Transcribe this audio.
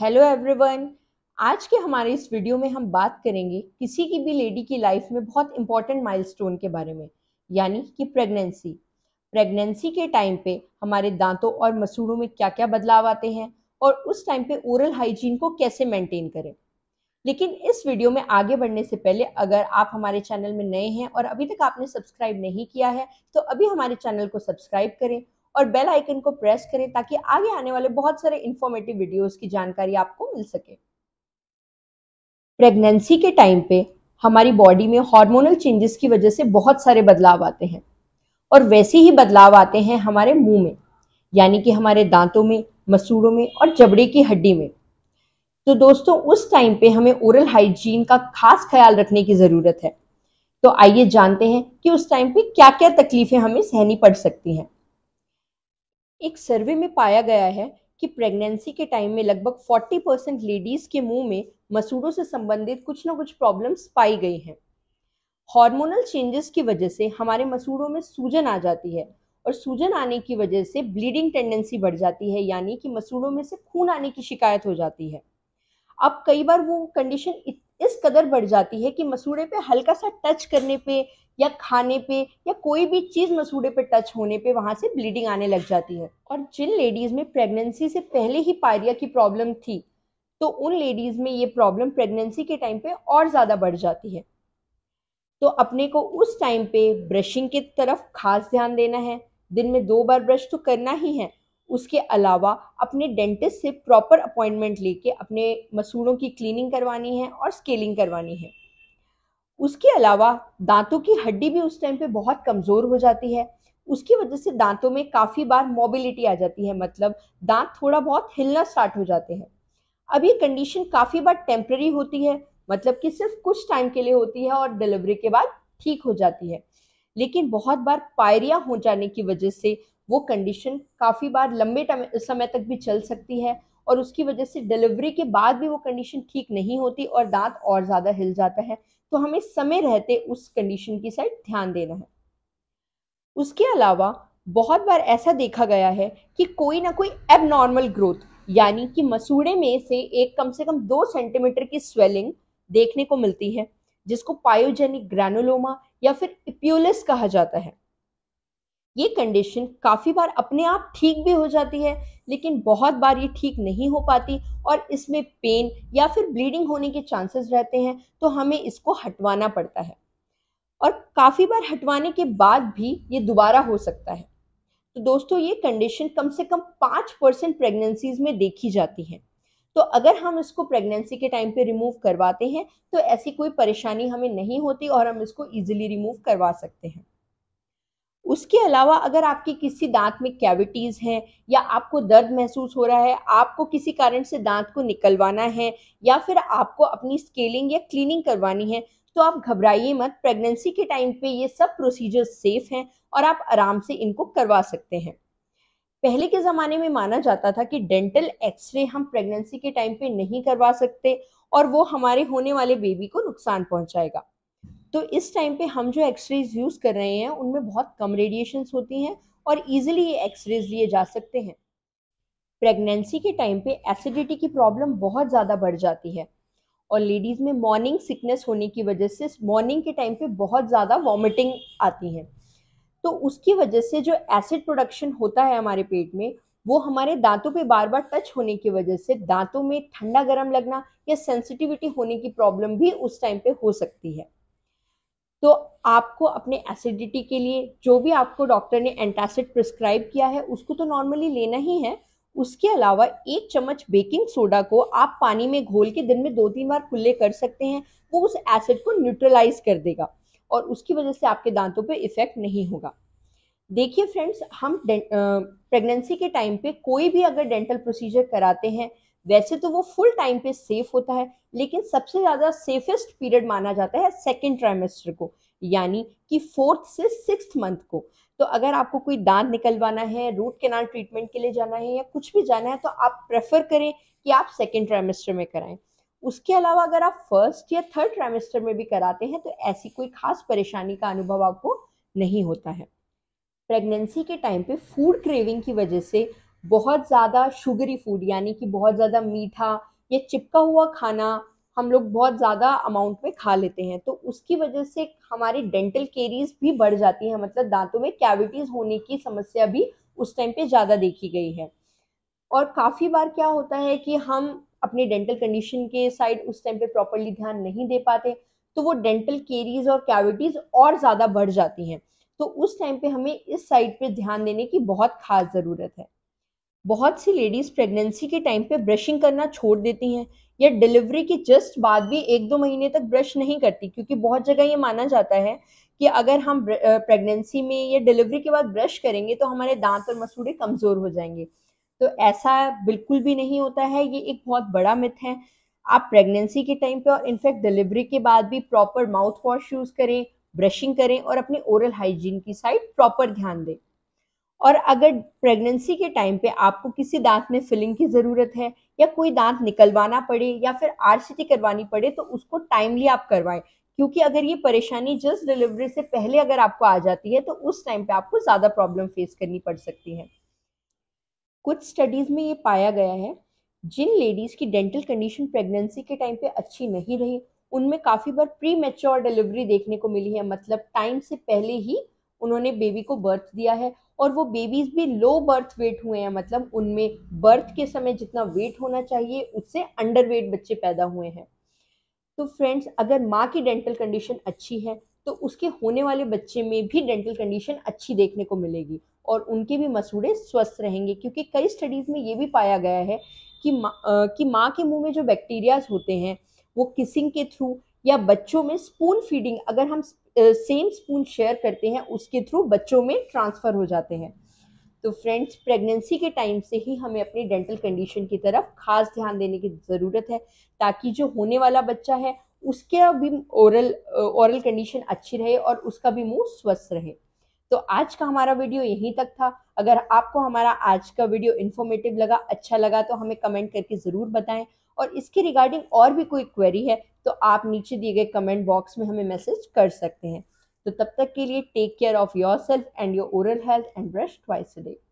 hello everyone आज के हमारे इस वीडियो में हम बात करेंगे किसी की भी लेडी की लाइफ में बहुत इंपॉर्टेंट माइलस्टोन के बारे में यानी कि प्रेगनेंसी प्रेगनेंसी के टाइम पे हमारे दांतों और मसूड़ों में क्या क्या बदलाव आते हैं और उस टाइम पे ओरल हाइजीन को कैसे मेंटेन करें लेकिन इस वीडियो में आगे बढ़ने से पहले अगर आप हमारे चैनल में नए हैं और अभी तक आपने सब्सक्राइब नहीं किया है तो अभी हमारे चैनल को सब्सक्राइब करें और बेल आइकन को प्रेस करें ताकि आगे आने वाले बहुत सारे इन्फॉर्मेटिव वीडियोस की जानकारी आपको मिल सके प्रेगनेंसी के टाइम पे हमारी बॉडी में हार्मोनल चेंजेस की वजह से बहुत सारे बदलाव आते हैं और वैसे ही बदलाव आते हैं हमारे मुंह में यानी कि हमारे दांतों में मसूड़ों में और जबड़े की हड्डी में तो दोस्तों उस टाइम पे हमें ओरल हाइजीन का खास ख्याल रखने की ज़रूरत है तो आइए जानते हैं कि उस टाइम पे क्या क्या तकलीफ़ें हमें सहनी पड़ सकती हैं एक सर्वे में पाया गया है कि प्रेगनेंसी के टाइम में लगभग 40 परसेंट लेडीज़ के मुंह में मसूड़ों से संबंधित कुछ ना कुछ प्रॉब्लम्स पाई गई हैं हार्मोनल चेंजेस की वजह से हमारे मसूड़ों में सूजन आ जाती है और सूजन आने की वजह से ब्लीडिंग टेंडेंसी बढ़ जाती है यानी कि मसूड़ों में से खून आने की शिकायत हो जाती है अब कई बार वो कंडीशन इस कदर बढ़ जाती है कि मसूड़े पे हल्का सा टच करने पे या खाने पे या कोई भी चीज़ मसूड़े पे टच होने पे वहां से ब्लीडिंग आने लग जाती है और जिन लेडीज़ में प्रेगनेंसी से पहले ही पायरिया की प्रॉब्लम थी तो उन लेडीज़ में ये प्रॉब्लम प्रेगनेंसी के टाइम पे और ज़्यादा बढ़ जाती है तो अपने को उस टाइम पे ब्रशिंग की तरफ खास ध्यान देना है दिन में दो बार ब्रश तो करना ही है उसके अलावा अपने डेंटिस्ट से प्रॉपर अपॉइंटमेंट लेके अपने मसूड़ों की क्लीनिंग करवानी है और स्केलिंग करवानी है उसके अलावा दांतों की हड्डी भी उस टाइम पे बहुत कमज़ोर हो जाती है उसकी वजह से दांतों में काफ़ी बार मोबिलिटी आ जाती है मतलब दांत थोड़ा बहुत हिलना स्टार्ट हो जाते हैं अब ये कंडीशन काफ़ी बार टेम्प्रेरी होती है मतलब कि सिर्फ कुछ टाइम के लिए होती है और डिलीवरी के बाद ठीक हो जाती है लेकिन बहुत बार पायरिया हो जाने की वजह से वो कंडीशन काफ़ी बार लंबे समय तक भी चल सकती है और उसकी वजह से डिलीवरी के बाद भी वो कंडीशन ठीक नहीं होती और दांत और ज़्यादा हिल जाता है तो हमें समय रहते उस कंडीशन की साइड ध्यान देना है उसके अलावा बहुत बार ऐसा देखा गया है कि कोई ना कोई एबनॉर्मल ग्रोथ यानी कि मसूड़े में से एक कम से कम दो सेंटीमीटर की स्वेलिंग देखने को मिलती है जिसको पायोजेनिक ग्रैनुलोमा या फिर इप्यूलिस कहा जाता है ये कंडीशन काफ़ी बार अपने आप ठीक भी हो जाती है लेकिन बहुत बार ये ठीक नहीं हो पाती और इसमें पेन या फिर ब्लीडिंग होने के चांसेस रहते हैं तो हमें इसको हटवाना पड़ता है और काफ़ी बार हटवाने के बाद भी ये दोबारा हो सकता है तो दोस्तों ये कंडीशन कम से कम पाँच परसेंट प्रेगनेंसीज में देखी जाती है तो अगर हम इसको प्रेगनेंसी के टाइम पे रिमूव करवाते हैं तो ऐसी कोई परेशानी हमें नहीं होती और हम इसको इजीली रिमूव करवा सकते हैं उसके अलावा अगर आपकी किसी दांत में कैविटीज़ हैं या आपको दर्द महसूस हो रहा है आपको किसी कारण से दांत को निकलवाना है या फिर आपको अपनी स्केलिंग या क्लीनिंग करवानी है तो आप घबराइए मत प्रेगनेंसी के टाइम पे ये सब प्रोसीजर्स सेफ हैं और आप आराम से इनको करवा सकते हैं पहले के ज़माने में माना जाता था कि डेंटल एक्सरे हम प्रेगनेंसी के टाइम पे नहीं करवा सकते और वो हमारे होने वाले बेबी को नुकसान पहुंचाएगा तो इस टाइम पे हम जो एक्सरेज यूज़ कर रहे हैं उनमें बहुत कम रेडिएशंस होती हैं और ईजिली ये एक्सरेज लिए जा सकते हैं प्रेगनेंसी के टाइम पे एसिडिटी की प्रॉब्लम बहुत ज़्यादा बढ़ जाती है और लेडीज़ में मॉर्निंग सिकनेस होने की वजह से मॉर्निंग के टाइम पे बहुत ज़्यादा वॉमिटिंग आती है तो उसकी वजह से जो एसिड प्रोडक्शन होता है हमारे पेट में वो हमारे दांतों पे बार बार टच होने की वजह से दांतों में ठंडा गर्म लगना या सेंसिटिविटी होने की प्रॉब्लम भी उस टाइम पे हो सकती है तो आपको अपने एसिडिटी के लिए जो भी आपको डॉक्टर ने एंटासिड प्रिस्क्राइब किया है उसको तो नॉर्मली लेना ही है उसके अलावा एक चम्मच बेकिंग सोडा को आप पानी में घोल के दिन में दो तीन बार खुले कर सकते हैं वो उस एसिड को न्यूट्रलाइज कर देगा और उसकी वजह से आपके दांतों पर इफेक्ट नहीं होगा देखिए फ्रेंड्स हम प्रेगनेंसी के टाइम पे कोई भी अगर डेंटल प्रोसीजर कराते हैं वैसे तो वो फुल टाइम पे सेफ होता है लेकिन सबसे ज़्यादा सेफेस्ट पीरियड माना जाता है सेकेंड ट्राइमेस्टर को यानी कि फोर्थ से सिक्स मंथ को तो अगर आपको कोई दांत निकलवाना है रूट केनाल ट्रीटमेंट के लिए जाना है या कुछ भी जाना है तो आप प्रेफर करें कि आप सेकेंड ट्राइमेस्टर में कराएं उसके अलावा अगर आप फर्स्ट या थर्ड ट्राइमेस्टर में भी कराते हैं तो ऐसी कोई खास परेशानी का अनुभव आपको नहीं होता है प्रेगनेंसी के टाइम पे फूड क्रेविंग की वजह से बहुत ज़्यादा शुगरी फूड यानी कि बहुत ज़्यादा मीठा या चिपका हुआ खाना हम लोग बहुत ज़्यादा अमाउंट में खा लेते हैं तो उसकी वजह से हमारी डेंटल केरीज भी बढ़ जाती है मतलब दांतों में कैविटीज़ होने की समस्या भी उस टाइम पे ज़्यादा देखी गई है और काफ़ी बार क्या होता है कि हम अपने डेंटल कंडीशन के साइड उस टाइम पे प्रॉपरली ध्यान नहीं दे पाते तो वो डेंटल केरीज और कैविटीज़ और ज़्यादा बढ़ जाती हैं तो उस टाइम पे हमें इस साइड पे ध्यान देने की बहुत खास ज़रूरत है बहुत सी लेडीज़ प्रेगनेंसी के टाइम पे ब्रशिंग करना छोड़ देती हैं या डिलीवरी के जस्ट बाद भी एक दो महीने तक ब्रश नहीं करती क्योंकि बहुत जगह ये माना जाता है कि अगर हम प्रेगनेंसी में या डिलीवरी के बाद ब्रश करेंगे तो हमारे दांत और मसूड़े कमज़ोर हो जाएंगे तो ऐसा बिल्कुल भी नहीं होता है ये एक बहुत बड़ा मिथ है आप प्रेगनेंसी के टाइम पे और इनफैक्ट डिलीवरी के बाद भी प्रॉपर माउथ वॉश यूज़ करें ब्रशिंग करें और अपने ओरल हाइजीन की साइड प्रॉपर ध्यान दें और अगर प्रेगनेंसी के टाइम पे आपको किसी दांत में फिलिंग की ज़रूरत है या कोई दांत निकलवाना पड़े या फिर आर करवानी पड़े तो उसको टाइमली आप करवाएं क्योंकि अगर ये परेशानी जस्ट डिलीवरी से पहले अगर आपको आ जाती है तो उस टाइम पे आपको ज़्यादा प्रॉब्लम फेस करनी पड़ सकती है कुछ स्टडीज़ में ये पाया गया है जिन लेडीज़ की डेंटल कंडीशन प्रेगनेंसी के टाइम पे अच्छी नहीं रही उनमें काफ़ी बार प्री मेच्योर डिलीवरी देखने को मिली है मतलब टाइम से पहले ही उन्होंने बेबी को बर्थ दिया है और वो बेबीज भी लो बर्थ वेट हुए हैं मतलब उनमें बर्थ के समय जितना वेट होना चाहिए उससे अंडर वेट बच्चे पैदा हुए हैं तो फ्रेंड्स अगर माँ की डेंटल कंडीशन अच्छी है तो उसके होने वाले बच्चे में भी डेंटल कंडीशन अच्छी देखने को मिलेगी और उनके भी मसूड़े स्वस्थ रहेंगे क्योंकि कई स्टडीज़ में ये भी पाया गया है कि माँ कि माँ के मुंह में जो बैक्टीरियाज होते हैं वो किसिंग के थ्रू या बच्चों में स्पून फीडिंग अगर हम सेम स्पून शेयर करते हैं उसके थ्रू बच्चों में ट्रांसफ़र हो जाते हैं तो फ्रेंड्स प्रेगनेंसी के टाइम से ही हमें अपनी डेंटल कंडीशन की तरफ खास ध्यान देने की ज़रूरत है ताकि जो होने वाला बच्चा है उसके भी ओरल ओरल कंडीशन अच्छी रहे और उसका भी मुंह स्वस्थ रहे तो आज का हमारा वीडियो यहीं तक था अगर आपको हमारा आज का वीडियो इन्फॉर्मेटिव लगा अच्छा लगा तो हमें कमेंट करके ज़रूर बताएं और इसके रिगार्डिंग और भी कोई क्वेरी है तो आप नीचे दिए गए कमेंट बॉक्स में हमें मैसेज कर सकते हैं तो तब तक के लिए take care of yourself and your oral health and brush twice day